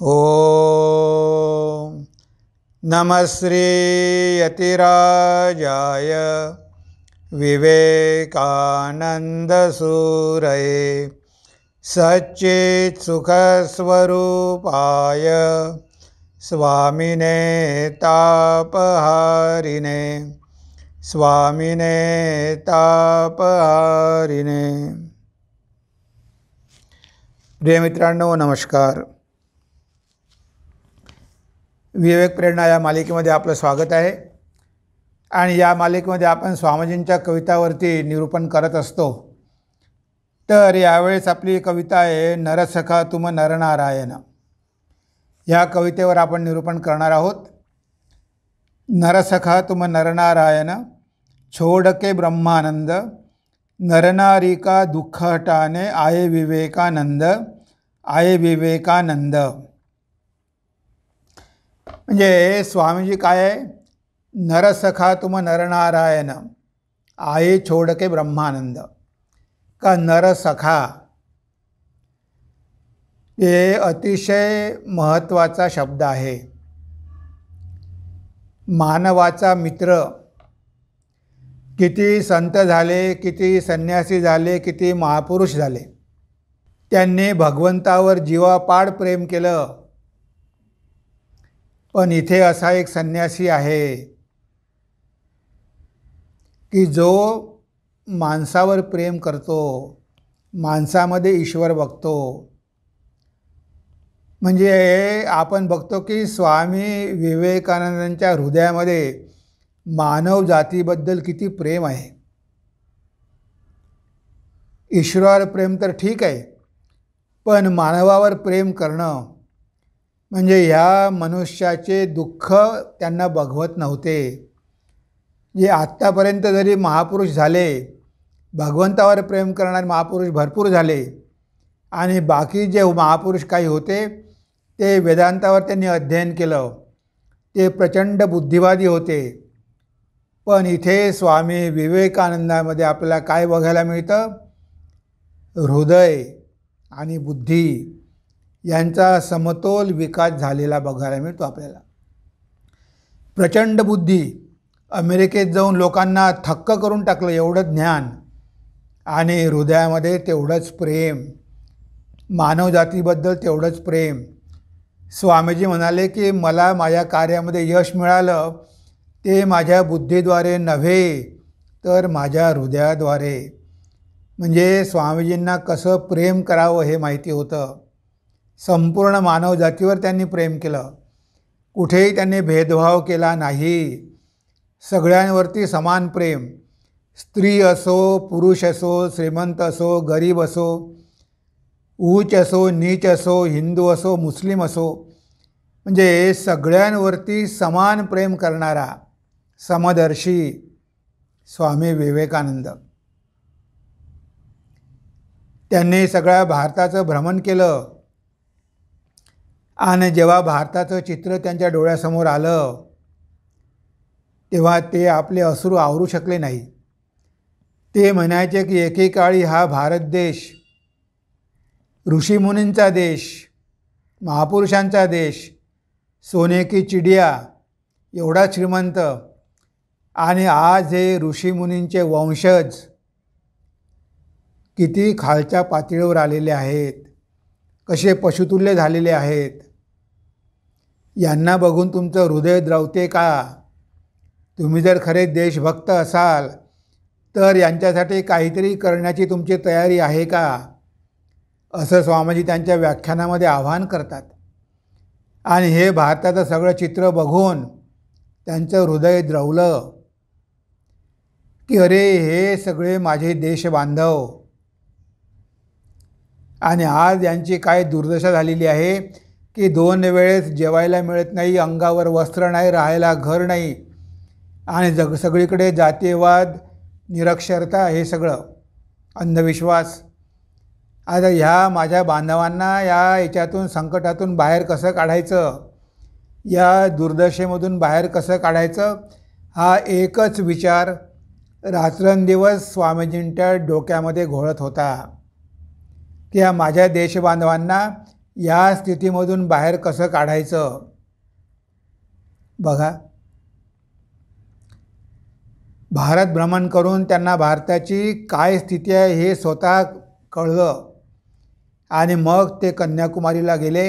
ॐ नमः श्रीयतिराजाय विवेकानन्दसूरये सच्चित्सुखस्वरूपाय स्वामिने तापहारिणे स्वामिने तापहारिणे मित्रांनो नमस्कार विवेक प्रेरणा या मालिकेमध्ये आपलं स्वागत आहे आणि या मालिकेमध्ये आपण स्वामीजींच्या कवितावरती निरूपण करत असतो तर यावेळेस आपली कविता आहे नरसखा तुम नरनारायण या कवितेवर आपण निरूपण करणार आहोत नरसखा तुम नरनारायण छोडके ब्रह्मानंद नरनारिका दुःखटाने हटाने आये विवेकानंद आये विवेकानंद म्हणजे स्वामीजी काय आहे नरसखा तुम नरनारायण आई छोडके ब्रह्मानंद का नरसखा हे अतिशय महत्त्वाचा शब्द आहे मानवाचा मित्र किती संत झाले किती संन्यासी झाले किती महापुरुष झाले त्यांनी भगवंतावर जीवापाड प्रेम केलं पण इथे असा एक संन्यासी आहे की जो माणसावर प्रेम करतो माणसामध्ये ईश्वर बघतो म्हणजे आपण बघतो की स्वामी विवेकानंदांच्या हृदयामध्ये मानव जातीबद्दल किती प्रेम आहे ईश्वरावर प्रेम तर ठीक आहे पण मानवावर प्रेम करणं म्हणजे ह्या मनुष्याचे दुःख त्यांना बघवत नव्हते जे आत्तापर्यंत जरी महापुरुष झाले भगवंतावर प्रेम करणारे महापुरुष भरपूर झाले आणि बाकी जे महापुरुष काही होते ते वेदांतावर त्यांनी अध्ययन केलं ते प्रचंड बुद्धिवादी होते पण इथे स्वामी विवेकानंदामध्ये आपल्याला काय बघायला मिळतं हृदय आणि बुद्धी यांचा समतोल विकास झालेला बघायला मिळतो आपल्याला प्रचंड बुद्धी अमेरिकेत जाऊन लोकांना थक्क करून टाकलं एवढं ज्ञान आणि हृदयामध्ये तेवढंच प्रेम मानवजातीबद्दल तेवढंच प्रेम स्वामीजी म्हणाले की मला माझ्या कार्यामध्ये यश मिळालं ते माझ्या बुद्धीद्वारे नव्हे तर माझ्या हृदयाद्वारे म्हणजे स्वामीजींना कसं प्रेम करावं हे माहिती होतं संपूर्ण मानवजातीवर त्यांनी प्रेम केलं कुठेही त्यांनी भेदभाव केला नाही सगळ्यांवरती समान प्रेम स्त्री असो पुरुष असो श्रीमंत असो गरीब असो ऊच असो नीच असो हिंदू असो मुस्लिम असो म्हणजे सगळ्यांवरती समान प्रेम करणारा समदर्शी स्वामी विवेकानंद त्यांनी सगळ्या भारताचं भ्रमण केलं आणि जेव्हा भारताचं चित्र त्यांच्या डोळ्यासमोर आलं तेव्हा ते आपले अश्रू आवरू शकले नाही ते म्हणायचे की एकेकाळी हा भारत देश ऋषीमुनींचा देश महापुरुषांचा देश सोने की चिडिया एवढा श्रीमंत आणि आज हे ऋषीमुनींचे वंशज किती खालच्या पातळीवर आलेले आहेत कसे पशुतुल्य झालेले आहेत यांना बघून तुमचं हृदय द्रवते का तुम्ही जर खरे देशभक्त असाल तर यांच्यासाठी काहीतरी करण्याची तुमची तयारी आहे का असं स्वामीजी त्यांच्या व्याख्यानामध्ये आव्हान करतात आणि हे भारताचं सगळं चित्र बघून त्यांचं हृदय द्रवलं की अरे हे सगळे माझे देशबांधव आणि आज यांची काय दुर्दशा झालेली आहे की दोन वेळेस जेवायला मिळत नाही अंगावर वस्त्र नाही राहायला घर नाही आणि जग सगळीकडे जातीयवाद निरक्षरता हे सगळं अंधविश्वास आता ह्या माझ्या बांधवांना या याच्यातून संकटातून बाहेर कसं काढायचं या दुर्दशेमधून बाहेर कसं काढायचं हा एकच विचार रात्रंदिवस स्वामीजींच्या डोक्यामध्ये घोळत होता त्या माझ्या देशबांधवांना या स्थितीमधून बाहेर कसं काढायचं बघा भारत भ्रमण करून त्यांना भारताची काय स्थिती आहे हे स्वतः कळलं आणि मग ते कन्याकुमारीला गेले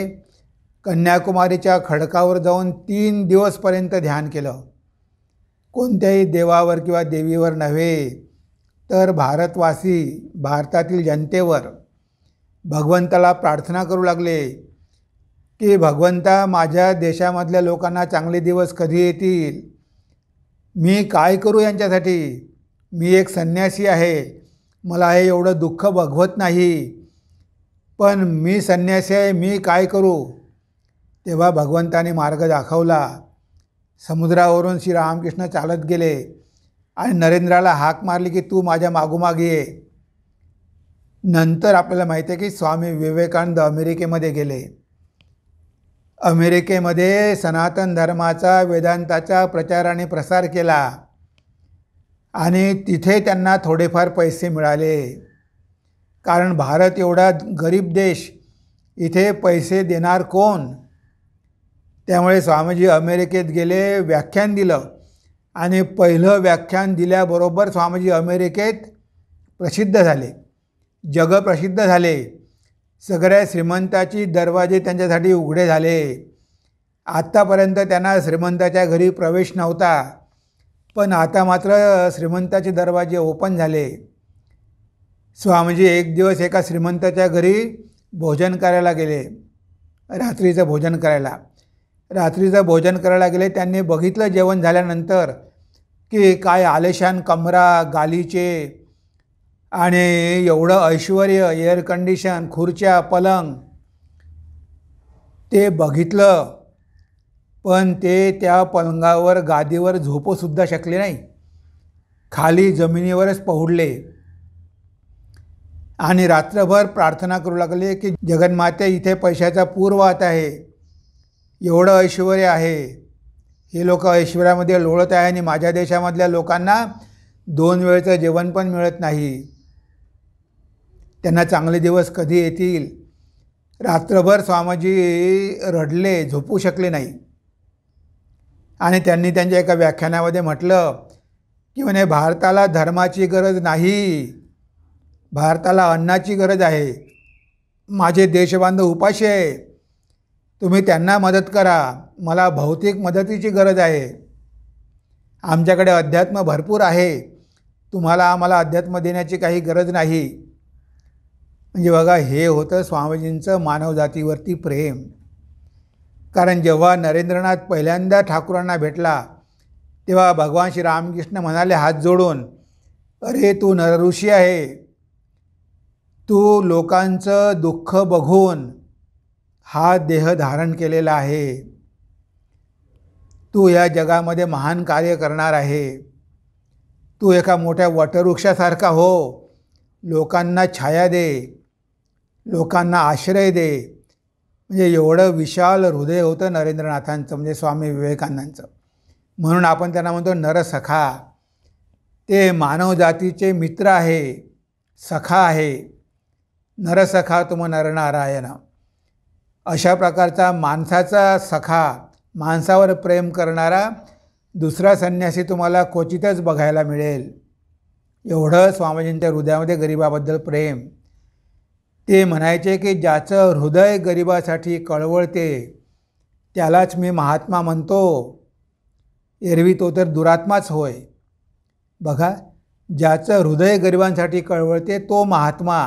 कन्याकुमारीच्या खडकावर जाऊन तीन दिवसपर्यंत ध्यान केलं कोणत्याही देवावर किंवा देवीवर नव्हे तर भारतवासी भारतातील जनतेवर भगवंताला प्रार्थना करू लागले की भगवंता माझ्या देशामधल्या लोकांना चांगले दिवस कधी येतील मी काय करू यांच्यासाठी मी एक संन्यासी आहे मला हे एवढं दुःख भगवत नाही पण मी संन्यासी आहे मी काय करू तेव्हा भगवंताने मार्ग दाखवला समुद्रावरून श्री रामकृष्ण चालत गेले आणि नरेंद्राला हाक मारली की तू माझ्या मागोमाग ये नंतर आपल्याला माहिती आहे की स्वामी विवेकानंद अमेरिकेमध्ये गेले अमेरिकेमध्ये सनातन धर्माचा वेदांताचा प्रचार आणि प्रसार केला आणि तिथे त्यांना थोडेफार पैसे मिळाले कारण भारत एवढा गरीब देश इथे पैसे देणार कोण त्यामुळे स्वामीजी अमेरिकेत गेले व्याख्यान दिलं आणि पहिलं व्याख्यान दिल्याबरोबर स्वामीजी अमेरिकेत प्रसिद्ध झाले जगप्रसिद्ध झाले सगळ्या श्रीमंताची दरवाजे त्यांच्यासाठी उघडे झाले आत्तापर्यंत त्यांना श्रीमंताच्या घरी प्रवेश नव्हता पण आता मात्र श्रीमंताचे दरवाजे ओपन झाले स्वामीजी एक दिवस एका श्रीमंताच्या घरी भोजन करायला गेले रात्रीचं भोजन करायला रात्रीचं भोजन करायला गेले त्यांनी बघितलं जेवण झाल्यानंतर की काय आलेशान कमरा गालीचे आणि एवढं ऐश्वर एअर कंडिशन खुर्च्या पलंग ते बघितलं पण ते त्या पलंगावर गादीवर झोपूसुद्धा शकले नाही खाली जमिनीवरच पहुडले आणि रात्रभर प्रार्थना करू लागले की जगन्माते इथे पैशाचा पूर वाहत आहे एवढं ऐश्वर आहे हे लोक ऐश्वर्यामध्ये लोळत आहे आणि माझ्या देशामधल्या लोकांना दोन वेळचं जेवण पण मिळत नाही त्यांना चांगले दिवस कधी येतील रात्रभर स्वामीजी रडले झोपू शकले नाही आणि त्यांनी त्यांच्या एका व्याख्यानामध्ये म्हटलं की म्हणे भारताला धर्माची गरज नाही भारताला अन्नाची गरज आहे माझे देशबांधव उपाशी आहे तुम्ही त्यांना मदत करा मला भौतिक मदतीची गरज आहे आमच्याकडे अध्यात्म भरपूर आहे तुम्हाला आम्हाला अध्यात्म देण्याची काही गरज नाही म्हणजे बघा हे होतं स्वामीजींचं मानवजातीवरती प्रेम कारण जेव्हा नरेंद्रनाथ पहिल्यांदा ठाकूरांना भेटला तेव्हा भगवान श्री रामकृष्ण म्हणाले हात जोडून अरे तू नरऋषी आहे तू लोकांचं दुःख बघून हा देह धारण केलेला आहे तू या जगामध्ये महान कार्य करणार आहे तू एका मोठ्या वटवृक्षासारखा हो लोकांना छाया दे लोकांना आश्रय दे म्हणजे एवढं विशाल हृदय होतं नरेंद्रनाथांचं म्हणजे स्वामी विवेकानंदांचं म्हणून आपण त्यांना म्हणतो नरसखा ते मानवजातीचे मित्र आहे सखा आहे नरसखा तुम नरनारायण अशा प्रकारचा माणसाचा सखा माणसावर प्रेम करणारा दुसरा संन्यासी तुम्हाला क्वचितच बघायला मिळेल एवढं स्वामीजींच्या हृदयामध्ये गरिबाबद्दल प्रेम ते म्हणायचे की ज्याचं हृदय गरिबासाठी कळवळते त्यालाच मी महात्मा म्हणतो एरवी तो तर दुरात्माच होय बघा ज्याचं हृदय गरिबांसाठी कळवळते तो महात्मा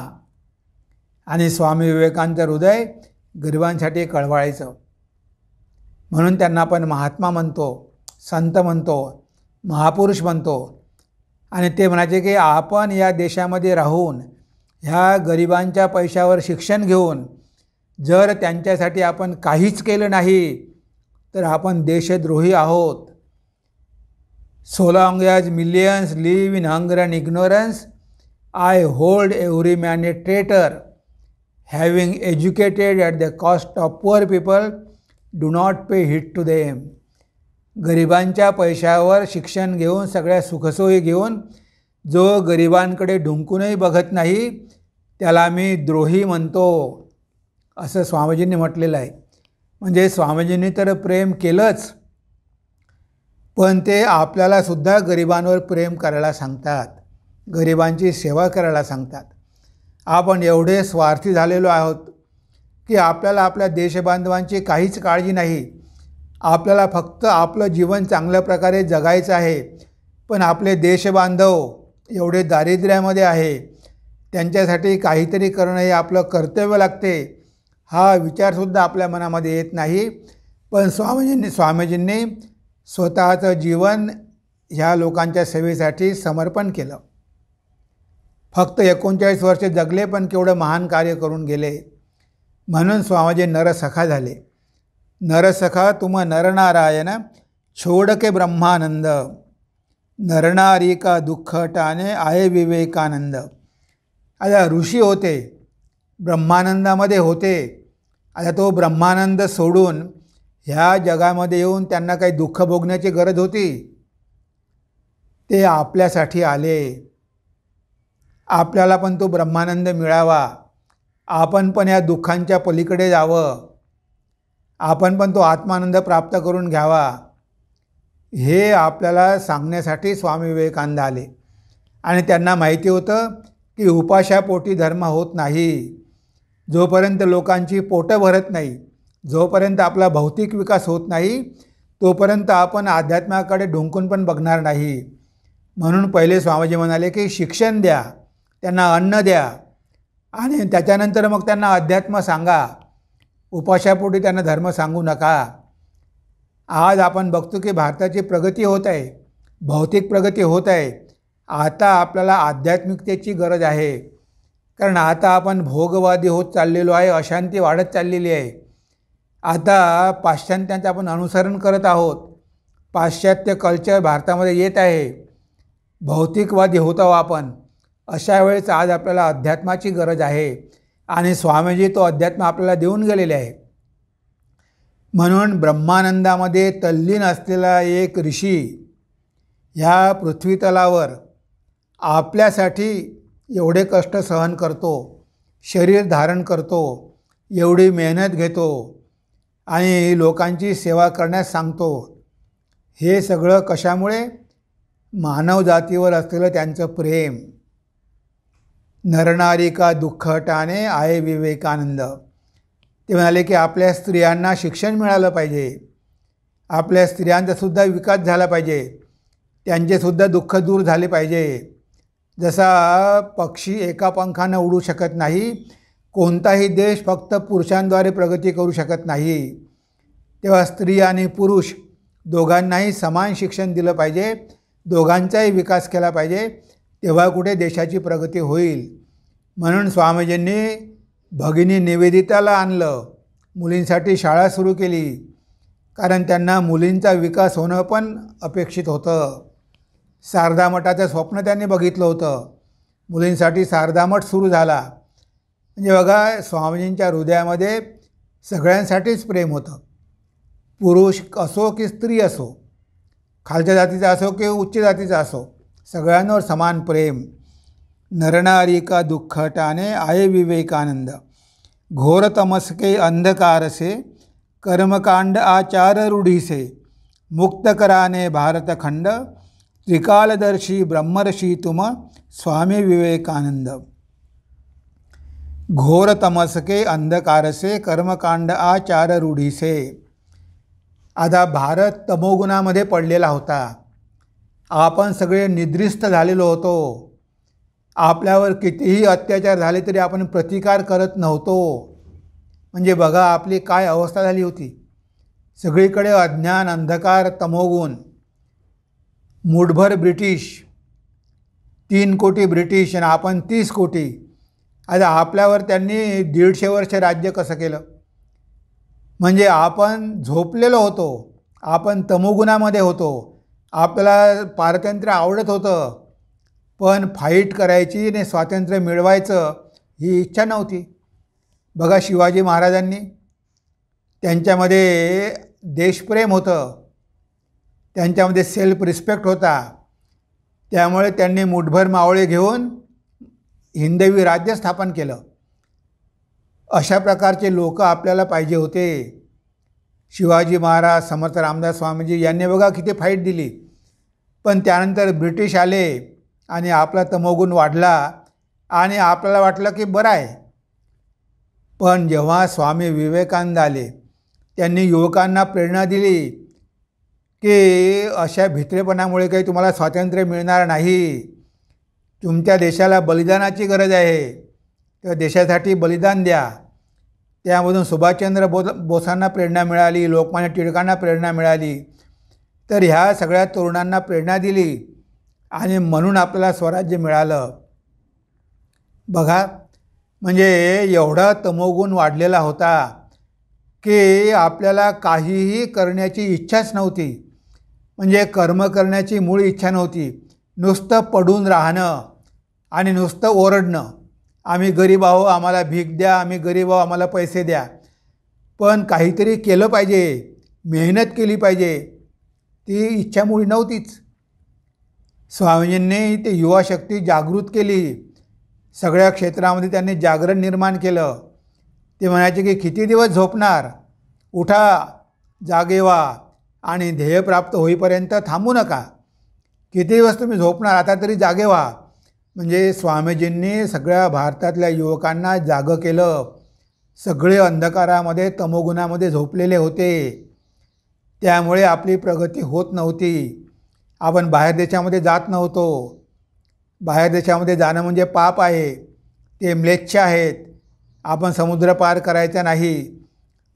आणि स्वामी विवेकांचं हृदय गरिबांसाठी कळवायचं म्हणून त्यांना आपण महात्मा म्हणतो संत म्हणतो महापुरुष म्हणतो आणि ते म्हणायचे की आपण या देशामध्ये राहून ह्या गरिबांच्या पैशावर शिक्षण घेऊन जर त्यांच्यासाठी आपण काहीच केलं नाही तर आपण देशद्रोही आहोत so long as millions live in hunger and ignorance I hold every man a traitor having educated at the cost of poor people do not pay heed to them गरिबांच्या पैशावर शिक्षण घेऊन सगळ्या सुखसोयी घेऊन जो गरिबांकडे ढुंकूनही बघत नाही त्याला मी द्रोही म्हणतो असं स्वामीजींनी म्हटलेलं आहे म्हणजे स्वामीजींनी तर प्रेम केलंच पण ते आपल्यालासुद्धा गरिबांवर प्रेम करायला सांगतात गरिबांची सेवा करायला सांगतात आपण एवढे स्वार्थी झालेलो आहोत की आपल्याला आपल्या देशबांधवांची काहीच काळजी नाही आपल्याला फक्त आपलं जीवन चांगल्या प्रकारे जगायचं आहे पण आपले देशबांधव एवढे दारिद्र्यामध्ये आहे त्यांच्यासाठी काहीतरी करणं हे आपलं कर्तव्य लागते हा विचारसुद्धा आपल्या मनामध्ये येत नाही पण स्वामीजींनी स्वामीजींनी स्वतःचं जीवन ह्या लोकांच्या सेवेसाठी समर्पण केलं फक्त एकोणचाळीस वर्षे जगले पण केवढं महान कार्य करून गेले म्हणून स्वामीजी नरसखा झाले नरसखा तुम नरनारायण छोडके ब्रह्मानंद नरणारी का दुःख टाने आहे विवेकानंद आता ऋषी होते ब्रह्मानंदामध्ये होते आता तो ब्रह्मानंद सोडून ह्या जगामध्ये येऊन त्यांना काही दुःख भोगण्याची गरज होती ते आपल्यासाठी आले आपल्याला पण तो ब्रह्मानंद मिळावा आपण पण या दुःखांच्या पलीकडे जावं आपण पण तो आत्मानंद प्राप्त करून घ्यावा हे आपल्याला सांगण्यासाठी स्वामी विवेकानंद आले आणि त्यांना माहिती होतं की उपाशापोटी धर्म होत नाही जोपर्यंत लोकांची पोटं भरत नाही जोपर्यंत आपला भौतिक विकास होत नाही तोपर्यंत आपण अध्यात्माकडे ढुंकून पण बघणार नाही म्हणून पहिले स्वामीजी म्हणाले की शिक्षण द्या त्यांना अन्न द्या आणि त्याच्यानंतर मग त्यांना अध्यात्म सांगा उपाशापोटी त्यांना धर्म सांगू नका आज आपण बघतो की भारताची प्रगती होत आहे भौतिक प्रगती होत आहे आता आपल्याला आध्यात्मिकतेची गरज आहे कारण आता आपण भोगवादी होत चाललेलो आहे अशांती वाढत चाललेली आहे आता पाश्चात्यांचं आपण अनुसरण करत आहोत पाश्चात्य कल्चर भारतामध्ये येत आहे भौतिकवादी होत आहो आपण अशा वेळेस आज आपल्याला अध्यात्माची गरज आहे आणि स्वामीजी तो अध्यात्म आपल्याला देऊन गेलेले आहे म्हणून ब्रह्मानंदामध्ये तल्लीन असलेला एक ऋषी ह्या पृथ्वीतलावर आपल्यासाठी एवढे कष्ट सहन करतो शरीर धारण करतो एवढी मेहनत घेतो आणि लोकांची सेवा करण्यास सांगतो हे सगळं कशामुळे मानवजातीवर असलेलं त्यांचं प्रेम नरनारिका दुःख टाणे आहे विवेकानंद ते म्हणाले की आपल्या स्त्रियांना शिक्षण मिळालं पाहिजे आपल्या स्त्रियांचासुद्धा विकास झाला पाहिजे त्यांचेसुद्धा दुःख दूर झाले पाहिजे जसा पक्षी एका पंखानं उडू शकत नाही कोणताही देश फक्त पुरुषांद्वारे प्रगती करू शकत नाही तेव्हा स्त्री आणि पुरुष दोघांनाही समान शिक्षण दिलं पाहिजे दोघांचाही विकास केला पाहिजे तेव्हा कुठे देशाची प्रगती होईल म्हणून स्वामीजींनी भगिनी निवेदिताला आणलं मुलींसाठी शाळा सुरू केली कारण त्यांना मुलींचा विकास होणं पण अपेक्षित होतं शारदा मठाचं स्वप्न त्यांनी बघितलं होतं मुलींसाठी शारदा मठ सुरू झाला म्हणजे बघा स्वामीजींच्या हृदयामध्ये सगळ्यांसाठीच प्रेम होतं पुरुष असो की स्त्री असो खालच्या जातीचा असो की उच्च जातीचा असो सगळ्यांवर समान प्रेम नरणारिका दुःखटाने आय विवेकानंद घोरतमसके अंधकारसे कर्मकांड आचार रूढीसे मुक्त कराने भारतखंड त्रिकालदर्शी ब्रह्मर्षी तुम स्वामी विवेकानंद घोर तमसके अंधकारसे कर्मकांड आचार रूढीसे आता भारत तमोगुणामध्ये पडलेला होता आपण सगळे निद्रिस्त झालेलो होतो आपल्यावर कितीही अत्याचार झाले तरी आपण प्रतिकार करत नव्हतो म्हणजे बघा आपली काय अवस्था झाली होती सगळीकडे अज्ञान अंधकार तमोगुण मुठभर ब्रिटिश तीन कोटी ब्रिटिश आणि आपण तीस कोटी आता आपल्यावर त्यांनी दीडशे वर्ष राज्य कसं केलं म्हणजे आपण झोपलेलो होतो आपण तमोगुणामध्ये होतो आपल्याला पारतंत्र्य आवडत होतं पण फाईट करायची आणि स्वातंत्र्य मिळवायचं ही इच्छा नव्हती बघा शिवाजी महाराजांनी त्यांच्यामध्ये देशप्रेम होतं त्यांच्यामध्ये सेल्फ रिस्पेक्ट होता त्यामुळे त्यांनी मुठभर मावळे घेऊन हिंदवी राज्य स्थापन केलं अशा प्रकारचे लोक आपल्याला पाहिजे होते शिवाजी महाराज समर्थ रामदास स्वामीजी यांनी बघा किती फाईट दिली पण त्यानंतर ब्रिटिश आले आणि आपला तमोगुण वाढला आणि आपल्याला वाटलं की बरं आहे पण जेव्हा स्वामी विवेकानंद आले त्यांनी युवकांना प्रेरणा दिली की अशा भित्रेपणामुळे काही तुम्हाला स्वातंत्र्य मिळणार नाही तुमच्या देशाला बलिदानाची गरज आहे त्या देशासाठी बलिदान द्या त्यामधून सुभाषचंद्र बोस बोसांना प्रेरणा मिळाली लोकमान्य टिळकांना प्रेरणा मिळाली तर ह्या सगळ्या तरुणांना प्रेरणा दिली आणि म्हणून आपल्याला स्वराज्य मिळालं बघा म्हणजे एवढा तमोगुण वाढलेला होता की आपल्याला काहीही करण्याची इच्छाच नव्हती म्हणजे कर्म करण्याची मूळ इच्छा नव्हती नुसतं पडून राहणं आणि नुसतं ओरडणं आम्ही गरीब आहो आम्हाला भीक द्या आम्ही गरीब आहो आम्हाला पैसे द्या पण काहीतरी केलं पाहिजे मेहनत केली पाहिजे ती इच्छा मुळी नव्हतीच स्वामीजींनी ते युवा शक्ती जागृत केली सगळ्या क्षेत्रामध्ये त्यांनी जागरण निर्माण केलं ते म्हणायचे की किती दिवस झोपणार उठा जागे व्हा आणि ध्येय प्राप्त होईपर्यंत थांबू नका किती दिवस तुम्ही झोपणार आता तरी जागे व्हा म्हणजे स्वामीजींनी सगळ्या भारतातल्या युवकांना जागं केलं सगळे अंधकारामध्ये तमोगुणामध्ये झोपलेले होते त्यामुळे आपली प्रगती होत नव्हती आपण बाहेर देशामध्ये जात नव्हतो बाहेर देशामध्ये जाणं म्हणजे पाप आहे ते म्लेच्छ आहेत आपण समुद्र पार करायचा नाही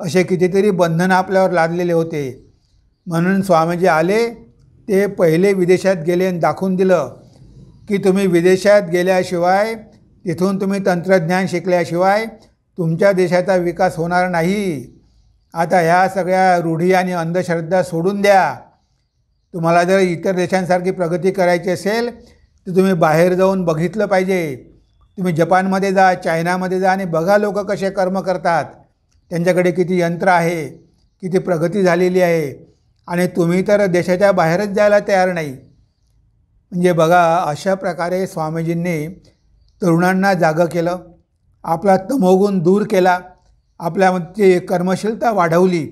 असे कितीतरी बंधनं आपल्यावर लादलेले होते म्हणून स्वामीजी आले ते पहिले विदेशात गेले आणि दाखवून दिलं की तुम्ही विदेशात गेल्याशिवाय तिथून तुम्ही तंत्रज्ञान शिकल्याशिवाय तुमच्या देशाचा विकास होणार नाही आता ह्या सगळ्या रूढी आणि अंधश्रद्धा सोडून द्या तुम्हाला जर इतर देशांसारखी प्रगती करायची असेल तर तुम्ही बाहेर जाऊन बघितलं पाहिजे तुम्ही जपानमध्ये जा चायनामध्ये जा आणि बघा लोक कसे कर्म करतात त्यांच्याकडे किती यंत्र आहे किती प्रगती झालेली आहे आणि तुम्ही तर देशाच्या बाहेरच जायला तयार नाही म्हणजे बघा अशा प्रकारे स्वामीजींनी तरुणांना जागं केलं आपला तमोगुण दूर केला आपल्यामध्ये कर्मशीलता वाढवली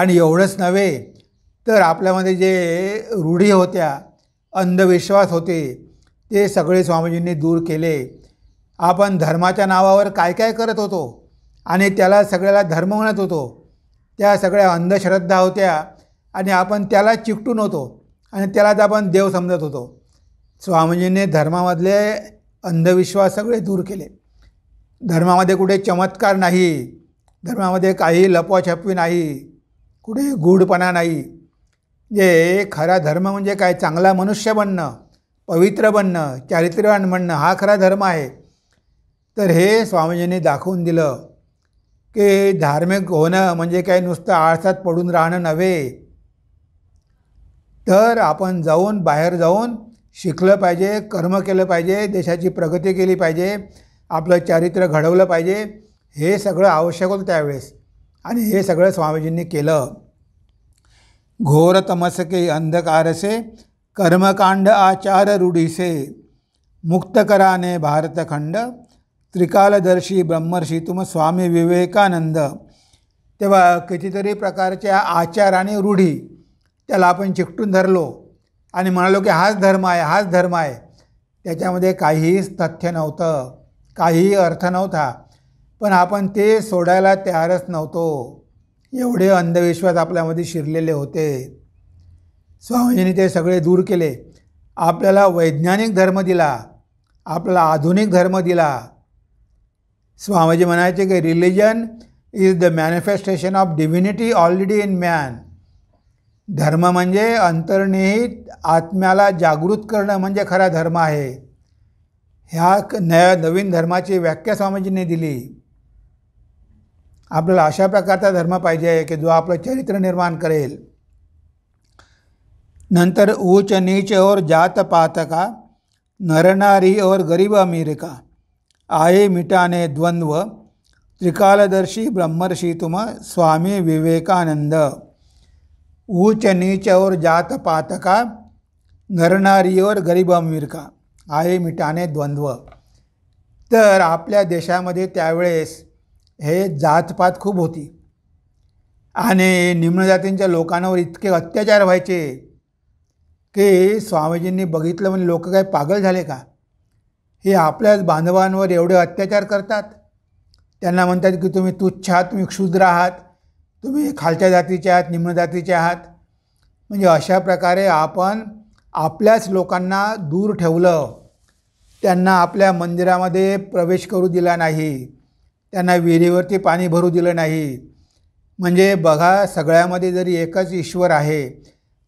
आणि एवढंच नव्हे तर आपल्यामध्ये जे रूढी होत्या अंधविश्वास होते ते सगळे स्वामीजींनी दूर केले आपण धर्माच्या नावावर काय काय करत होतो आणि त्याला सगळ्याला धर्म म्हणत होतो त्या सगळ्या अंधश्रद्धा होत्या आणि आपण त्याला चिकटून होतो आणि त्यालाच आपण देव समजत होतो स्वामीजींनी धर्मामधले अंधविश्वास सगळे दूर केले धर्मामध्ये कुठे चमत्कार नाही धर्मामध्ये काही लपवाछपवी नाही कुठे गूढपणा नाही जे खरा धर्म म्हणजे काय चांगला मनुष्य बनणं पवित्र बनणं चारित्र्यवान बनणं हा खरा धर्म आहे तर हे स्वामीजींनी दाखवून दिलं की धार्मिक होणं म्हणजे काही नुसतं आळसात पडून राहणं नव्हे तर आपण जाऊन बाहेर जाऊन शिकलं पाहिजे कर्म केलं पाहिजे देशाची प्रगती केली पाहिजे आपलं चारित्र्य घडवलं पाहिजे हे सगळं आवश्यक होतं त्यावेळेस आणि हे सगळं स्वामीजींनी केलं घोर तमसके अंधकारसे कर्मकांड आचार रूढीसे मुक्त कराने भारतखंड त्रिकालदर्शी ब्रह्मर्षी तुम स्वामी विवेकानंद तेव्हा कितीतरी प्रकारच्या आचार आणि रूढी त्याला आपण चिकटून धरलो आणि म्हणालो की हाच धर्म आहे हाच धर्म आहे त्याच्यामध्ये काहीही तथ्य नव्हतं काहीही अर्थ नव्हता पण आपण ते सोडायला तयारच नव्हतो एवढे अंधविश्वास आपल्यामध्ये शिरलेले होते स्वामीजींनी ते सगळे दूर केले आपल्याला वैज्ञानिक धर्म दिला आपला आधुनिक धर्म दिला स्वामीजी म्हणायचे की religion is the manifestation of divinity already in man धर्म म्हणजे अंतर्निहित आत्म्याला जागृत करणं म्हणजे खरा धर्म आहे ह्या नया नवीन धर्माची व्याख्या स्वामीजींनी दिली आपल्याला अशा प्रकारचा धर्म पाहिजे आहे की जो आपलं चरित्र निर्माण करेल नंतर ऊच नीच और जात का नरनारी और गरीब का आहे मिटाने द्वंद्व त्रिकालदर्शी ब्रह्मर्षी तुम स्वामी विवेकानंद ऊच नीच और जात पातका नरनारी और गरीब का आहे मिटाने द्वंद्व तर आपल्या देशामध्ये त्यावेळेस हे जातपात खूप होती आणि निम्न जातींच्या लोकांवर इतके अत्याचार व्हायचे की स्वामीजींनी बघितलं म्हणजे लोक काय पागल झाले का हे आपल्याच बांधवांवर एवढे अत्याचार करतात त्यांना म्हणतात की तुम्ही तुच्छ आहात तुम्ही क्षुद्र आहात तुम्ही खालच्या जातीचे आहात निम्न जातीचे आहात म्हणजे अशा प्रकारे आपण आपल्याच लोकांना दूर ठेवलं त्यांना आपल्या मंदिरामध्ये प्रवेश करू दिला नाही त्यांना विहिरीवरती पाणी भरू दिलं नाही म्हणजे बघा सगळ्यामध्ये जरी एकच ईश्वर आहे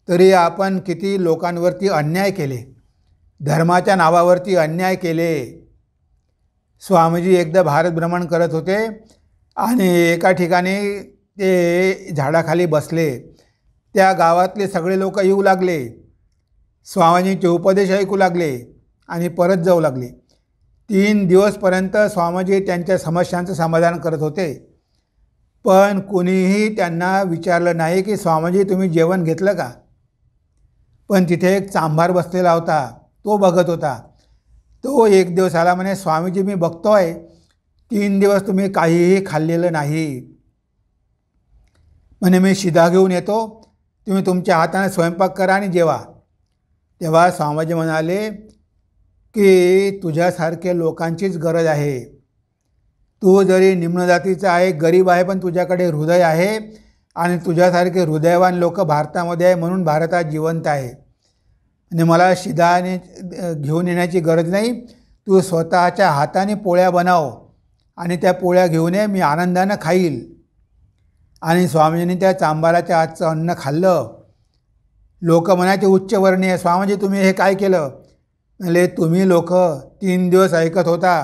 तरी आपण किती लोकांवरती अन्याय केले धर्माच्या नावावरती अन्याय केले स्वामीजी एकदा भारत भ्रमण करत होते आणि एका ठिकाणी ते झाडाखाली बसले त्या गावातले सगळे लोक येऊ लागले स्वामीजींचे उपदेश ऐकू लागले आणि परत जाऊ लागले तीन दिवसपर्यंत स्वामीजी त्यांच्या समस्यांचं समाधान करत होते पण कोणीही त्यांना विचारलं नाही की स्वामीजी तुम्ही जेवण घेतलं का पण तिथे एक चांभार बसलेला होता तो बघत होता तो एक दिवस आला म्हणे स्वामीजी मी बघतो आहे तीन दिवस तुम्ही काहीही खाल्लेलं नाही म्हणे मी शिधा घेऊन येतो तुम्ही तुमच्या हाताने स्वयंपाक करा आणि जेवा तेव्हा स्वामीजी म्हणाले की तुझ्यासारख्या लोकांचीच गरज आहे तू जरी निम्न जातीचा आहे गरीब आहे पण तुझ्याकडे हृदय आहे आणि तुझ्यासारखे हृदयवान लोक भारतामध्ये आहे म्हणून भारतात जिवंत आहे आणि मला शिदाने घेऊन येण्याची गरज नाही तू स्वतःच्या हाताने पोळ्या बनाव आणि त्या पोळ्या घेऊन ये मी आनंदानं खाईल आणि स्वामीजींनी त्या चांबाराच्या आजचं अन्न खाल्लं लोक म्हणायचे उच्चवर्णीय स्वामीजी तुम्ही हे काय केलं म्हणजे तुम्ही लोक तीन दिवस ऐकत होता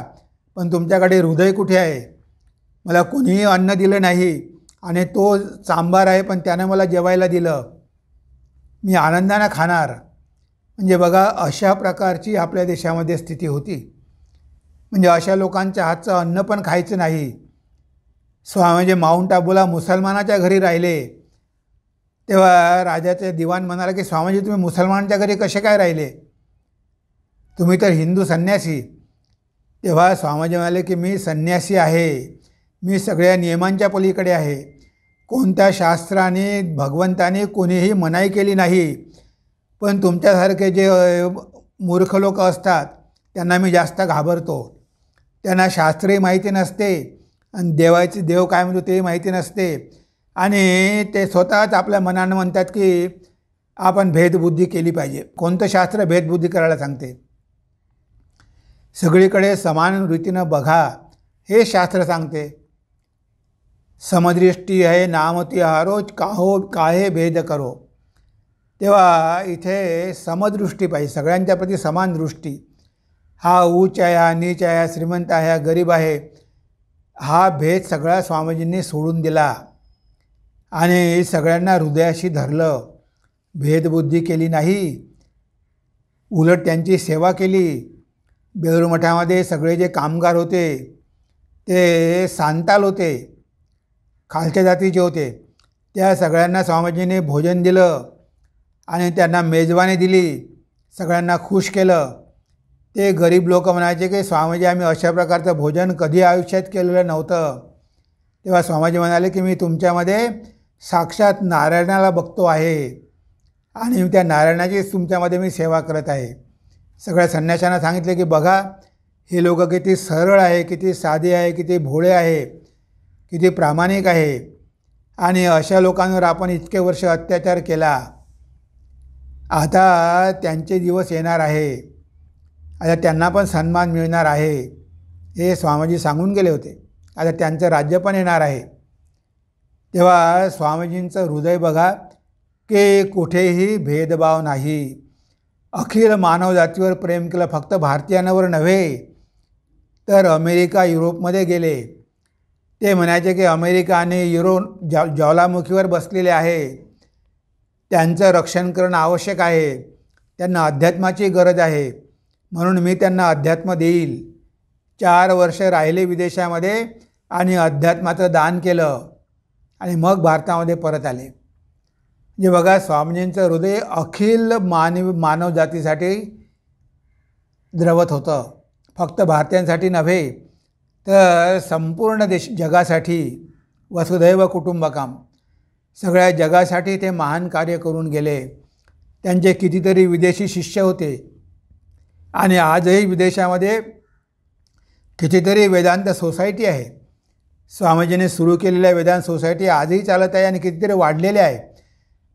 पण तुमच्याकडे हृदय कुठे आहे मला कुणीही अन्न दिलं नाही आणि तो चांबार आहे पण त्यानं मला जेवायला दिलं मी आनंदानं खाणार म्हणजे बघा अशा प्रकारची आपल्या देशामध्ये स्थिती होती म्हणजे अशा लोकांच्या हातचं अन्न पण खायचं नाही स्वा म्हणजे माउंट आबूला मुसलमानाच्या घरी राहिले तेव्हा राजाचे दिवाण म्हणाला की स्वामीजी तुम्ही मुसलमानांच्या घरी कसे काय राहिले तुम्ही तर हिंदू संन्यासी तेव्हा स्वामीजी म्हणाले की मी संन्यासी आहे मी सगळ्या नियमांच्या पलीकडे आहे कोणत्या शास्त्राने भगवंताने कोणीही मनाई केली नाही पण तुमच्यासारखे जे मूर्ख लोक असतात त्यांना मी जास्त घाबरतो त्यांना शास्त्रही माहिती नसते आणि देवाचे देव काय म्हणतो तेही माहिती नसते आणि ते स्वतःच आपल्या मनानं म्हणतात की आपण भेदबुद्धी केली पाहिजे कोणतं शास्त्र भेदबुद्धी करायला सांगते सगळीकडे समान रीतीनं बघा हे शास्त्र सांगते समदृष्टी आहे नामती हारो काहो काहे भेद करो तेव्हा इथे समदृष्टी पाहिजे सगळ्यांच्या प्रती समान दृष्टी हा उच आहे हा नीच आहे हा श्रीमंत आहे हा गरीब आहे हा भेद सगळा स्वामीजींनी सोडून दिला आणि सगळ्यांना हृदयाशी धरलं भेदबुद्धी केली नाही उलट त्यांची सेवा केली बेरुमठामध्ये मठामध्ये सगळे जे कामगार होते ते सांताल होते खालच्या जातीचे होते त्या सगळ्यांना स्वामीजींनी भोजन दिलं आणि त्यांना मेजवानी दिली सगळ्यांना खुश केलं ते गरीब लोक म्हणायचे की स्वामीजी आम्ही अशा प्रकारचं भोजन कधी आयुष्यात केलेलं नव्हतं तेव्हा स्वामीजी म्हणाले की मी तुमच्यामध्ये साक्षात नारायणाला बघतो आहे आणि त्या नारायणाचीच तुमच्यामध्ये मी सेवा करत आहे सगळ्या संन्याशांना सांगितले की बघा हे लोक किती सरळ आहे किती साधे आहे किती भोळे आहे किती प्रामाणिक आहे आणि अशा लोकांवर आपण इतके वर्ष अत्याचार केला आता त्यांचे दिवस येणार आहे आता त्यांना पण सन्मान मिळणार आहे हे स्वामीजी सांगून गेले होते आता त्यांचं राज्य पण येणार आहे तेव्हा स्वामीजींचं हृदय बघा की कुठेही भेदभाव नाही अखिल मानवजातीवर प्रेम केलं फक्त भारतीयांवर नव्हे तर अमेरिका युरोपमध्ये गेले ते म्हणायचे की अमेरिका आणि युरो ज्वालामुखीवर बसलेले आहे त्यांचं रक्षण करणं आवश्यक आहे त्यांना अध्यात्माची गरज आहे म्हणून मी त्यांना अध्यात्म देईल चार वर्ष राहिले विदेशामध्ये आणि अध्यात्माचं दान केलं आणि मग भारतामध्ये परत आले जे म्हणजे बघा स्वामीजींचं हृदय अखिल मानव मानवजातीसाठी द्रवत होतं फक्त भारतीयांसाठी नव्हे तर संपूर्ण देश जगासाठी वसुधैव कुटुंबकाम सगळ्या जगासाठी ते महान कार्य करून गेले त्यांचे कितीतरी विदेशी शिष्य होते आणि आजही विदेशामध्ये कितीतरी वेदांत सोसायटी आहे स्वामीजीने सुरू केलेल्या वेदांत सोसायटी आजही चालत आहे आणि कितीतरी वाढलेल्या आहे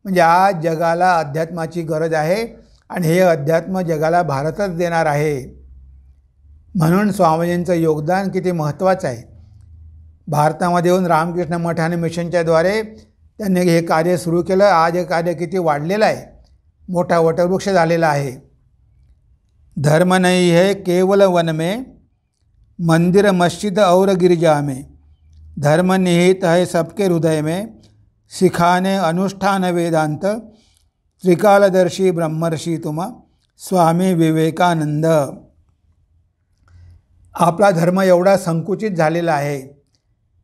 म्हणजे आज जगाला अध्यात्माची गरज आहे आणि हे अध्यात्म जगाला भारतच देणार आहे म्हणून स्वामीजींचं योगदान किती महत्त्वाचं आहे भारतामध्ये येऊन रामकृष्ण मठाने मिशनच्याद्वारे त्यांनी हे कार्य सुरू केलं आज हे कार्य किती वाढलेलं आहे मोठा वटवृक्ष झालेला आहे धर्म नाही हे केवल वनमे मंदिर मस्जिद और गिरिजा मे धर्म निहित है सबके हृदय में सिखाने अनुष्ठान वेदांत त्रिकालदर्शी ब्रह्मर्षी तुमा स्वामी विवेकानंद आपला धर्म एवढा संकुचित झालेला आहे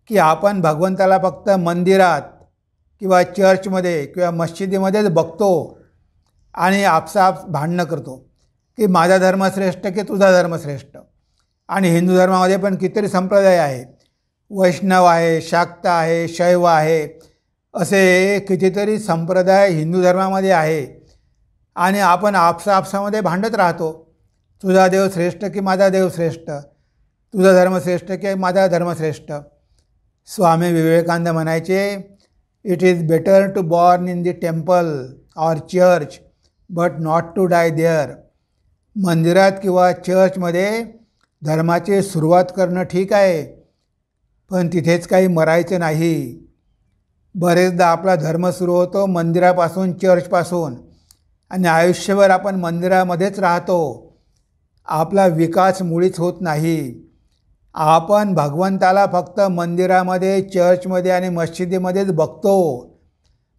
की आपण भगवंताला फक्त मंदिरात किंवा चर्चमध्ये किंवा मशिदीमध्येच बघतो आणि आपसाप भांडणं करतो की माझा धर्म श्रेष्ठ की तुझा धर्म श्रेष्ठ आणि हिंदू धर्मामध्ये पण कितीतरी संप्रदाय आहे वैष्णव आहे शाक्त आहे शैव आहे असे कितीतरी संप्रदाय हिंदू धर्मामध्ये आहे आणि आपण आपसा आपसामध्ये भांडत राहतो तुझा देव श्रेष्ठ की माझा देव श्रेष्ठ तुझा धर्म श्रेष्ठ की माझा धर्मश्रेष्ठ स्वामी विवेकानंद म्हणायचे it is better to born in the temple or church but not to die there मंदिरात किंवा चर्चमध्ये धर्माची सुरुवात करणं ठीक आहे पण तिथेच काही मरायचं नाही बरेचदा आपला धर्म सुरू होतो मंदिरापासून चर्चपासून आणि आयुष्यभर आपण मंदिरामध्येच राहतो आपला विकास मुळीच होत नाही आपण भगवंताला फक्त मंदिरामध्ये चर्चमध्ये आणि मस्जिदीमध्येच बघतो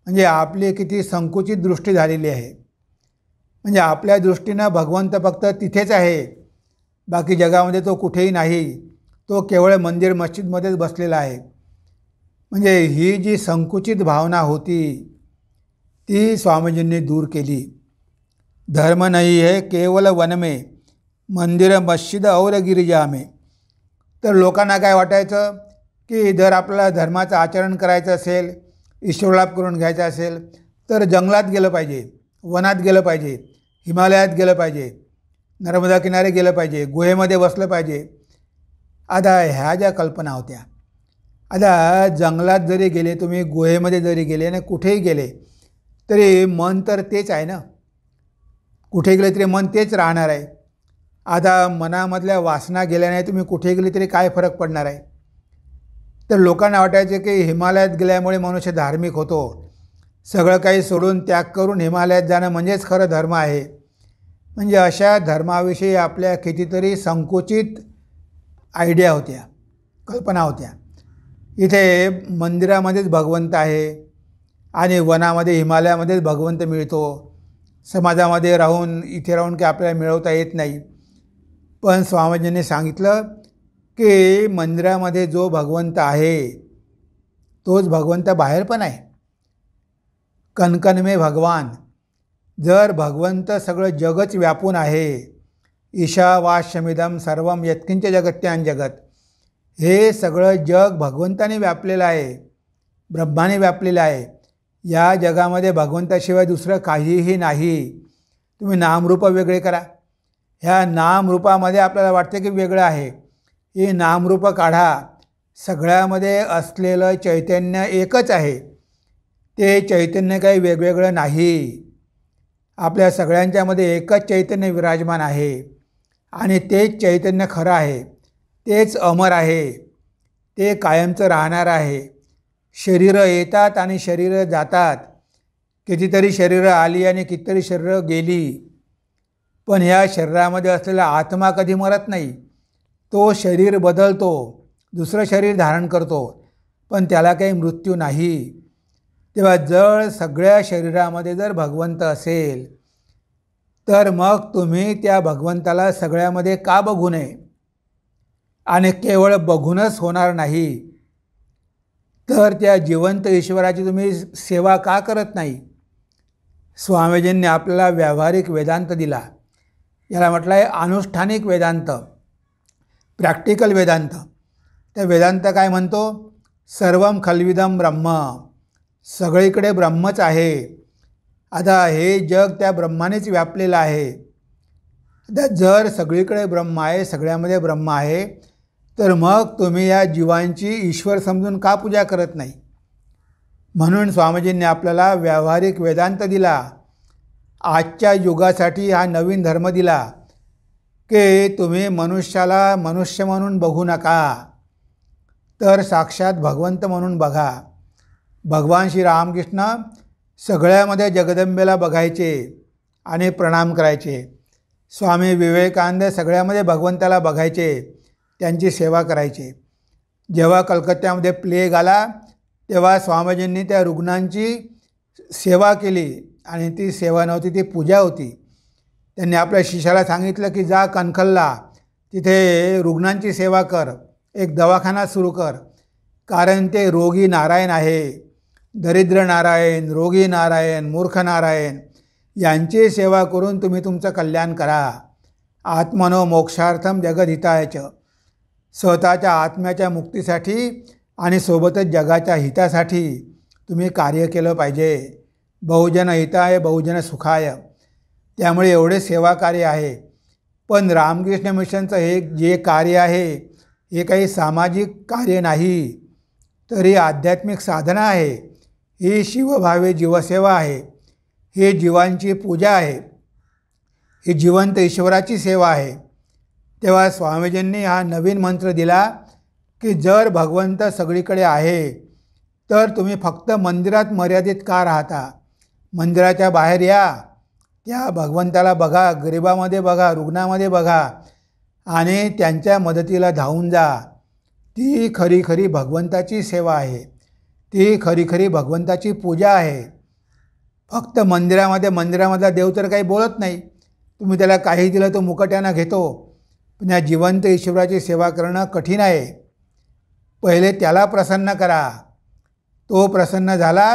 म्हणजे आपली किती संकुचित दृष्टी झालेली आहे म्हणजे आपल्या दृष्टीनं भगवंत फक्त तिथेच आहे बाकी जगामध्ये तो कुठेही नाही तो केवळ मंदिर मस्जिदमध्येच बसलेला आहे म्हणजे ही जी संकुचित भावना होती ती स्वामीजींनी दूर केली धर्म नाही हे केवल वनमे मंदिर मस्जिद और गिरिजा में तर लोकांना काय वाटायचं की जर आपल्याला धर्माचं आचरण करायचं असेल ईश्वरलाभ करून घ्यायचा असेल तर जंगलात गेलं पाहिजे वनात गेलं पाहिजे हिमालयात गेलं पाहिजे नर्मदा किनारे गेलं पाहिजे गुहेमध्ये बसलं पाहिजे आता ह्या ज्या कल्पना होत्या आता जंगलात जरी गेले तुम्ही गुहेमध्ये जरी गेले आणि कुठेही गेले तरी मन तर तेच आहे ना कुठे गेले तरी मन तेच राहणार आहे आता मनामधल्या वासना गेल्या नाही तुम्ही कुठे गेली तरी काय फरक पडणार आहे तर लोकांना वाटायचे की हिमालयात गेल्यामुळे मनुष्य धार्मिक होतो सगळं काही सोडून त्याग करून हिमालयात जाणं म्हणजेच खरं धर्म आहे म्हणजे अशा धर्माविषयी आपल्या कितीतरी संकुचित आयडिया होत्या कल्पना होत्या इथे मंदिरामध्येच भगवंत आहे आणि वनामध्ये हिमालयामध्येच भगवंत मिळतो समाजामध्ये राहून इथे राहून की आपल्याला मिळवता येत नाही पण स्वामीजींनी सांगितलं की मंदिरामध्ये जो भगवंत आहे तोच भगवंत बाहेर पण आहे कणकणमे भगवान जर भगवंत सगळं जगच व्यापून आहे ईशा शमिदम सर्वम यत्किंच जगत्यान जगत हे सगळं जग भगवंताने व्यापलेलं आहे ब्रह्माने व्यापलेलं आहे या जगामध्ये भगवंताशिवाय दुसरं काहीही नाही तुम्ही नामरूपं वेगळे करा ह्या नामरूपामध्ये आपल्याला वाटते की वेगळं आहे हे नामरूपं काढा सगळ्यामध्ये असलेलं चैतन्य एकच आहे ते चैतन्य काही वेगवेगळं नाही आपल्या सगळ्यांच्यामध्ये एकच चैतन्य विराजमान आहे आणि तेच चैतन्य खरं आहे तेच अमर आहे ते कायमचं राहणार आहे शरीरं येतात आणि शरीरं जातात कितीतरी शरीरं आली आणि कितीतरी शरीरं गेली पण या शरीरामध्ये असलेला आत्मा कधी मरत नाही तो शरीर बदलतो दुसरं शरीर धारण करतो पण त्याला काही मृत्यू नाही तेव्हा जळ सगळ्या शरीरामध्ये जर भगवंत असेल तर मग तुम्ही त्या भगवंताला सगळ्यामध्ये का बघू नये आणि केवळ बघूनच होणार नाही तर त्या जिवंत ईश्वराची तुम्ही सेवा का करत नाही स्वामीजींनी आपल्याला व्यावहारिक वेदांत दिला याला म्हटलं आहे अनुष्ठानिक वेदांत प्रॅक्टिकल वेदांत त्या वेदांत काय म्हणतो सर्वम खलविदम ब्रह्म सगळीकडे ब्रह्मच आहे आता हे जग त्या ब्रह्मानेच व्यापलेलं आहे आता जर सगळीकडे ब्रह्म आहे सगळ्यामध्ये ब्रह्म आहे तर मग तुम्ही या जीवांची ईश्वर समजून का पूजा करत नाही म्हणून स्वामीजींनी आपल्याला व्यावहारिक वेदांत दिला आजच्या युगासाठी हा नवीन धर्म दिला की तुम्ही मनुष्याला मनुष्य म्हणून बघू नका तर साक्षात भगवंत म्हणून बघा भगवान श्री रामकृष्ण सगळ्यामध्ये जगदंबेला बघायचे आणि प्रणाम करायचे स्वामी विवेकानंद सगळ्यामध्ये भगवंताला बघायचे त्यांची सेवा करायचे जेव्हा कलकत्त्यामध्ये प्लेग आला तेव्हा स्वामीजींनी त्या रुग्णांची सेवा केली आणि ती सेवा नव्हती ती पूजा होती त्यांनी आपल्या शिष्याला सांगितलं की जा कणखलला तिथे रुग्णांची सेवा कर एक दवाखाना सुरू कर कारण ते रोगी नारायण आहे दरिद्र नारायण रोगी नारायण मूर्ख नारायण यांची सेवा करून तुम्ही तुमचं कल्याण करा आत्मनो मोक्षार्थम जगदहितायचं स्वतःच्या आत्म्याच्या मुक्तीसाठी आणि सोबतच जगाच्या हितासाठी तुम्ही कार्य केलं पाहिजे बहुजन हिताय बहुजन सुखाय त्यामुळे एवढे सेवा कार्य आहे पण रामकृष्ण मिशनचं हे जे कार्य आहे हे काही सामाजिक कार्य नाही तर ही आध्यात्मिक साधना आहे ही शिवभावे जीवसेवा आहे हे जीवांची पूजा आहे ही जिवंत ईश्वराची सेवा आहे तेव्हा स्वामीजींनी हा नवीन मंत्र दिला की जर भगवंत सगळीकडे आहे तर तुम्ही फक्त मंदिरात मर्यादित का राहता मंदिराच्या बाहेर या त्या भगवंताला बघा गरिबामध्ये बघा रुग्णामध्ये बघा आणि त्यांच्या मदतीला धावून जा ती खरी खरी भगवंताची सेवा आहे ती खरी खरी भगवंताची पूजा आहे फक्त मंदिरामध्ये मंदिरामधला देव तर काही बोलत नाही तुम्ही त्याला काही दिलं तो मुकट्यानं घेतो पण या जिवंत ईश्वराची सेवा करणं कठीण आहे पहिले त्याला प्रसन्न करा तो प्रसन्न झाला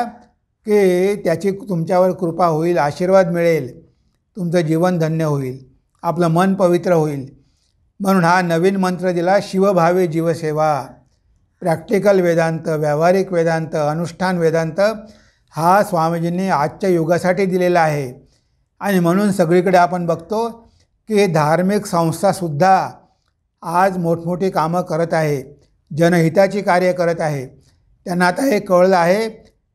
की त्याची तुमच्यावर कृपा होईल आशीर्वाद मिळेल तुमचं जीवन धन्य होईल आपलं मन पवित्र होईल म्हणून हा नवीन मंत्र दिला शिवभावे जीवसेवा प्रॅक्टिकल वेदांत व्यावहारिक वेदांत अनुष्ठान वेदांत हा स्वामीजींनी आजच्या युगासाठी दिलेला आहे आणि म्हणून सगळीकडे आपण बघतो की धार्मिक संस्थासुद्धा आज मोठमोठी कामं करत आहे जनहिताची कार्य करत आहे त्यांना आता हे कळलं आहे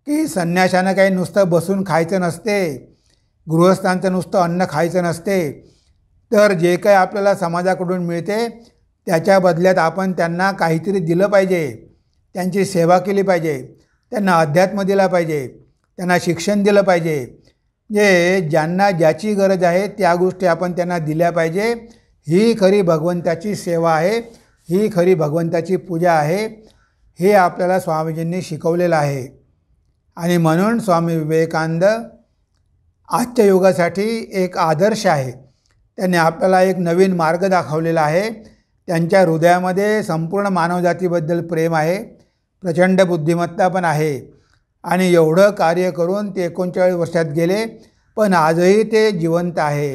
की संन्याशानं काही नुसतं बसून खायचं नसते गृहस्थांचं नुसतं अन्न खायचं नसते तर जे काही आपल्याला समाजाकडून मिळते त्याच्या बदल्यात आपण त्यांना काहीतरी दिलं पाहिजे त्यांची सेवा केली पाहिजे त्यांना अध्यात्म दिला पाहिजे त्यांना शिक्षण दिलं पाहिजे जे ज्यांना ज्याची गरज आहे त्या गोष्टी आपण त्यांना दिल्या पाहिजे ही खरी भगवंताची सेवा आहे ही खरी भगवंताची पूजा आहे हे आपल्याला स्वामीजींनी शिकवलेलं आहे आणि म्हणून स्वामी विवेकानंद आजच्या युगासाठी एक आदर्श आहे त्यांनी आपल्याला एक नवीन मार्ग दाखवलेला आहे त्यांच्या हृदयामध्ये संपूर्ण मानवजातीबद्दल प्रेम आहे प्रचंड बुद्धिमत्ता पण आहे आणि एवढं कार्य करून ते एकोणचाळीस वर्षात गेले पण आजही ते जिवंत आहे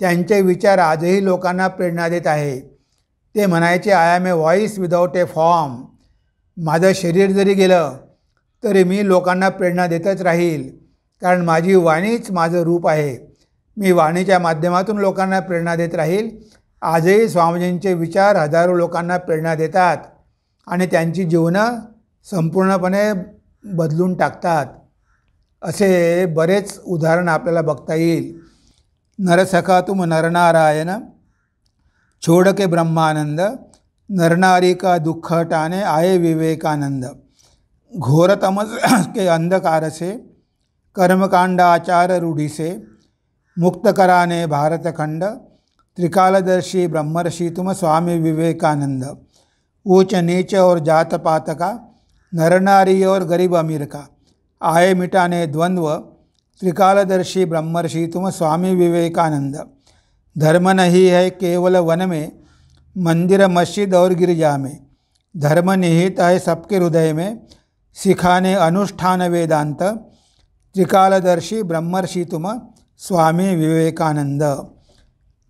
त्यांचे विचार आजही लोकांना प्रेरणा देत आहे ते म्हणायचे I am a voice without a form माझं शरीर जरी गेलं तरी मी लोकांना प्रेरणा देतच राहील कारण माझी वाणीच माझं रूप आहे मी वाणीच्या माध्यमातून लोकांना प्रेरणा देत राहील आजही स्वामीजींचे विचार हजारो लोकांना प्रेरणा देतात आणि त्यांची जीवनं संपूर्णपणे बदलून टाकतात असे बरेच उदाहरण आपल्याला बघता येईल नरसखा तुम नरनारायण छोडके ब्रह्मानंद नरनारी का दुःख टाने आहे विवेकानंद घोर तमस के अंधकार से कर्मकांड आचार रूढ़ी से मुक्त कराने भारत खंड त्रिकालदर्शी ब्रह्मर्षि तुम स्वामी विवेकानंद ऊंच नीच और जात पात का नरनारी और गरीब अमीर का आय मिटाने द्वंद्व त्रिकालदर्शी ब्रह्मर्षि तुम स्वामी विवेकानंद धर्म नहीं है केवल वन में मंदिर मस्जिद और गिरजा में धर्म निहित है सबके हृदय में शिखाने अनुष्ठान वेदांत त्रिकालदर्शी ब्रह्मर्षी तुम स्वामी विवेकानंद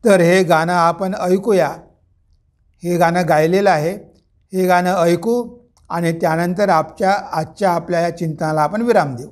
तर हे गाणं आपण ऐकूया हे गाणं गायलेलं आहे हे गाणं ऐकू आणि त्यानंतर आपच्या आजच्या आपल्या या चिंतनाला आपण विराम देऊ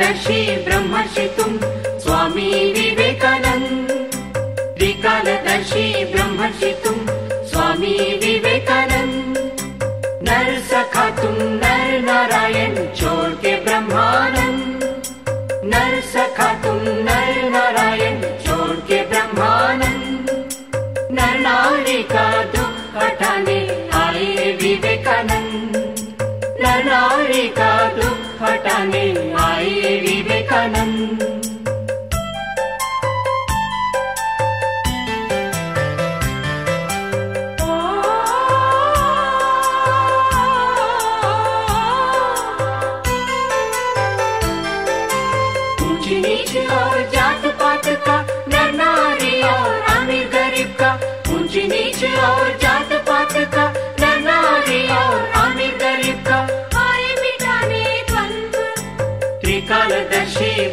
दशे ब्रह्मषितुं स्वामी विवेकानन्द त्रिकालदशे ब्रह्मषितुं स्वामी विवेकानन्द नर सखातुं चोर्के ब्रह्माणम् नर सखातुं नरनारायण शोर्के ब्रह्माणम् नारिकातुं पठने आये विवेकानन्द नारिका कनं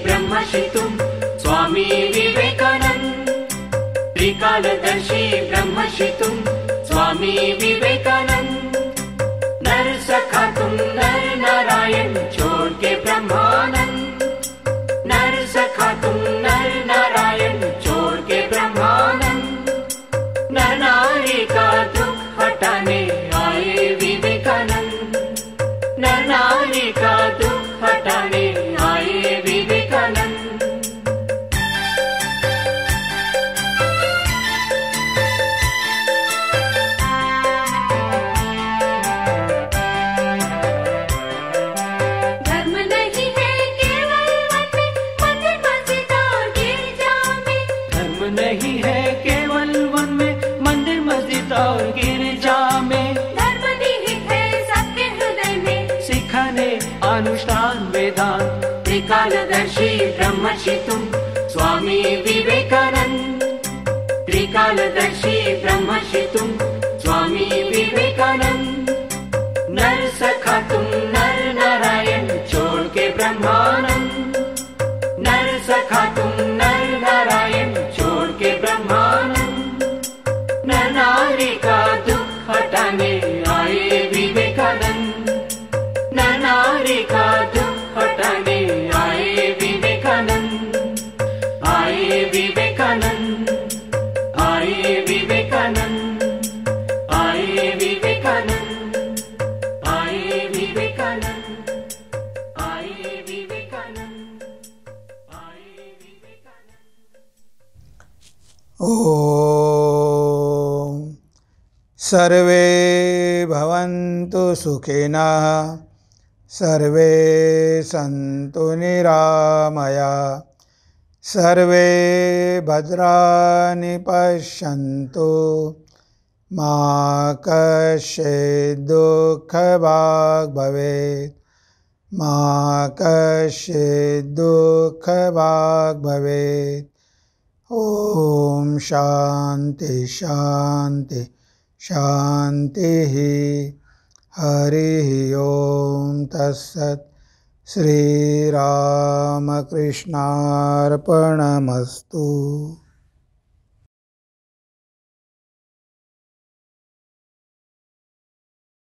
ब्रह्मशितुं स्वामी विवेकानन्द त्रिकालदर्शी ब्रह्मशितुं स्वामी विवेकानन्द सर्वे भवन्तु सुखिनः सर्वे सन्तु निरामया सर्वे भद्राणि पश्यन्तु मा कश्चित् दुःखभाग् भवेत् मा कश्चित् दुःखभाग् भवेत् ॐ शान्ति शान्ति शान्तिः हरिः ॐ तत्सत् श्रीरामकृष्णार्पणमस्तु